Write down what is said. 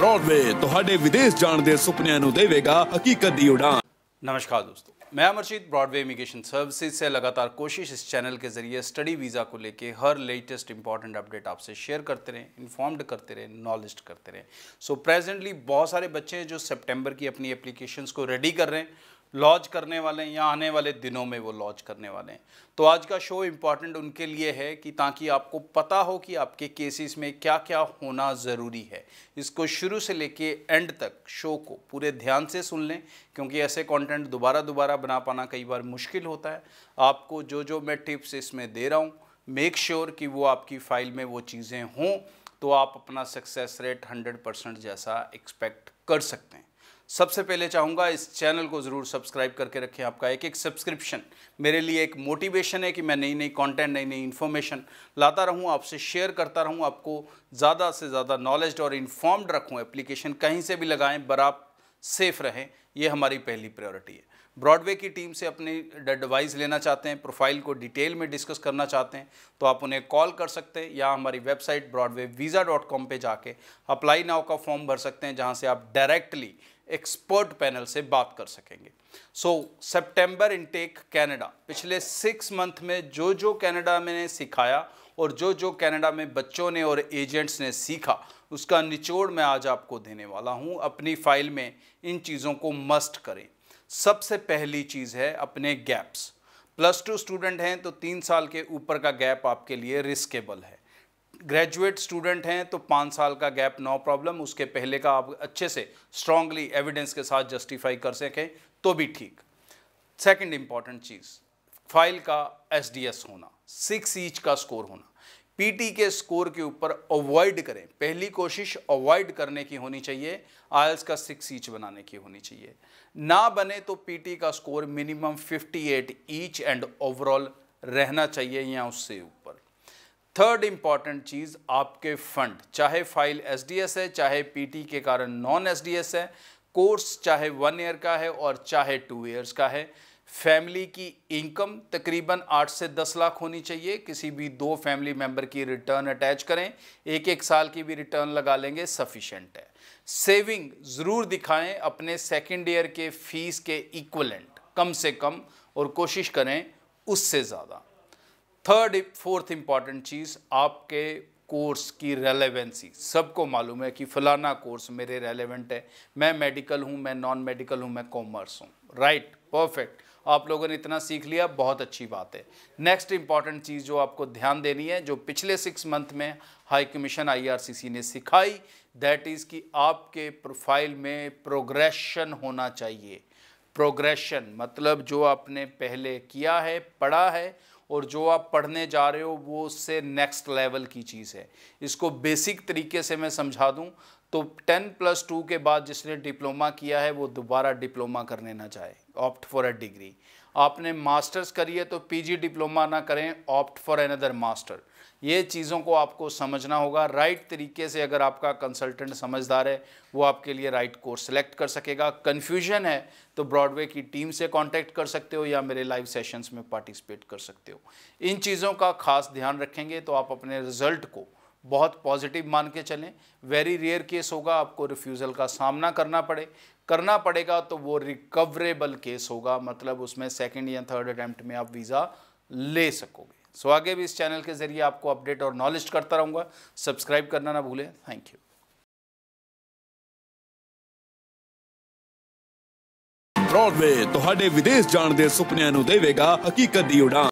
Broadway ਤੁਹਾਡੇ ਵਿਦੇਸ਼ ਜਾਣ ਦੇ ਸੁਪਨਿਆਂ ਨੂੰ ਦੇਵੇਗਾ ਹਕੀਕਤ ਦੀ नमस्कार दोस्तों मैं अमरजीत ब्रॉडवे इमिग्रेशन सर्विसेज से लगातार कोशिश इस चैनल के जरिए स्टडी वीज़ा को लेके हर लेटेस्ट इंपॉर्टेंट अपडेट आपसे शेयर करते रहे इन्फॉर्म्ड करते रहे नॉलेज करते रहे सो प्रेजेंटली बहुत सारे बच्चे हैं जो सितंबर की अपनी एप्लीकेशंस को रेडी कर रहे हैं लॉन्च करने वाले हैं या आने वाले दिनों में वो लॉन्च करने वाले हैं तो आज का शो इम्पॉर्टेंट उनके लिए है कि ताकि आपको पता हो कि आपके केसेस में क्या क्या होना ज़रूरी है इसको शुरू से लेके एंड तक शो को पूरे ध्यान से सुन लें क्योंकि ऐसे कंटेंट दोबारा दोबारा बना पाना कई बार मुश्किल होता है आपको जो जो मैं टिप्स इसमें दे रहा हूँ मेक श्योर कि वो आपकी फ़ाइल में वो चीज़ें हों तो आप अपना सक्सेस रेट हंड्रेड परसेंट जैसा एक्सपेक्ट कर सकते हैं सबसे पहले चाहूँगा इस चैनल को ज़रूर सब्सक्राइब करके रखें आपका एक एक सब्सक्रिप्शन मेरे लिए एक मोटिवेशन है कि मैं नई नई कंटेंट नई नई इन्फॉर्मेशन लाता रहूँ आपसे शेयर करता रहूँ आपको ज़्यादा से ज़्यादा नॉलेज और इन्फॉर्म्ड रखूँ एप्लीकेशन कहीं से भी लगाएँ बर आप सेफ़ रहें ये हमारी पहली प्रायोरिटी है ब्रॉडवे की टीम से अपनी एडवाइस लेना चाहते हैं प्रोफाइल को डिटेल में डिस्कस करना चाहते हैं तो आप उन्हें कॉल कर सकते हैं या हमारी website Broadway visa dot com पर जाके अप्लाई नाव का फॉर्म भर सकते हैं जहाँ से आप डायरेक्टली एक्सपर्ट पैनल से बात कर सकेंगे सो सितंबर इनटेक कैनेडा पिछले सिक्स मंथ में जो जो कैनेडा मैंने सिखाया और जो जो कैनेडा में बच्चों ने और एजेंट्स ने सीखा उसका निचोड़ मैं आज आपको देने वाला हूँ अपनी फाइल में इन चीज़ों को मस्ट करें सबसे पहली चीज़ है अपने गैप्स प्लस टू स्टूडेंट हैं तो तीन साल के ऊपर का गैप आपके लिए रिस्केबल है ग्रेजुएट स्टूडेंट हैं तो पाँच साल का गैप नो प्रॉब्लम उसके पहले का आप अच्छे से स्ट्रांगली एविडेंस के साथ जस्टिफाई कर सकें तो भी ठीक सेकंड इंपॉर्टेंट चीज़ फाइल का एसडीएस होना सिक्स ईच का स्कोर होना पीटी के स्कोर के ऊपर अवॉइड करें पहली कोशिश अवॉइड करने की होनी चाहिए आयल्स का सिक्स ईच बनाने की होनी चाहिए ना बने तो पीटी का score minimum 58 each and overall रहना चाहिए या उससे ऊपर थर्ड इंपॉर्टेंट चीज़ आपके फंड चाहे फाइल एसडीएस है चाहे पीटी के कारण नॉन एसडीएस है कोर्स चाहे वन ईयर का है और चाहे टू ईयर्स का है फैमिली की इनकम तकरीबन आठ से दस लाख होनी चाहिए किसी भी दो फैमिली मेंबर की रिटर्न अटैच करें एक एक साल की भी रिटर्न लगा लेंगे सफिशेंट है सेविंग ज़रूर दिखाएं अपने सेकेंड ईयर के फीस के इक्वलेंट कम से कम और कोशिश करें उससे ज़्यादा थर्ड फोर्थ इम्पॉर्टेंट चीज़ आपके कोर्स की रेलेवेंसी सबको मालूम है कि फ़लाना कोर्स मेरे रेलेवेंट है मैं मेडिकल हूँ मैं नॉन मेडिकल हूँ मैं कॉमर्स हूँ राइट परफेक्ट आप लोगों ने इतना सीख लिया बहुत अच्छी बात है नेक्स्ट इंपॉर्टेंट चीज़ जो आपको ध्यान देनी है जो पिछले सिक्स मंथ में हाई कमीशन आईआरसीसी ने सिखाई दैट इज़ कि आपके प्रोफाइल में प्रोग्रेशन होना चाहिए प्रोग्रेशन मतलब जो आपने पहले किया है पढ़ा है और जो आप पढ़ने जा रहे हो वो उससे नेक्स्ट लेवल की चीज़ है इसको बेसिक तरीके से मैं समझा दूँ तो टेन प्लस टू के बाद जिसने डिप्लोमा किया है वो दोबारा डिप्लोमा करने ना चाहे ऑप्ट फॉर अ डिग्री आपने मास्टर्स करी है तो पीजी डिप्लोमा ना करें ऑप्ट फॉर अनदर मास्टर ये चीज़ों को आपको समझना होगा राइट तरीके से अगर आपका कंसल्टेंट समझदार है वो आपके लिए राइट कोर्स सेलेक्ट कर सकेगा कन्फ्यूजन है तो ब्रॉडवे की टीम से कांटेक्ट कर सकते हो या मेरे लाइव सेशंस में पार्टिसिपेट कर सकते हो इन चीज़ों का खास ध्यान रखेंगे तो आप अपने रिजल्ट को बहुत पॉजिटिव मान के चलें वेरी रेयर केस होगा आपको रिफ्यूज़ल का सामना करना पड़े करना पड़ेगा तो वो रिकवरेबल केस होगा मतलब उसमें सेकेंड या थर्ड अटैम्प्ट में आप वीज़ा ले सकोगे सो so, आगे भी इस चैनल के जरिए आपको अपडेट और नॉलेज करता रहूँगा सब्सक्राइब करना ना भूलें थैंक यू ब्रॉडवे तो विदेश जाने के सुपन ਨੂੰ हकीकत की उड़ान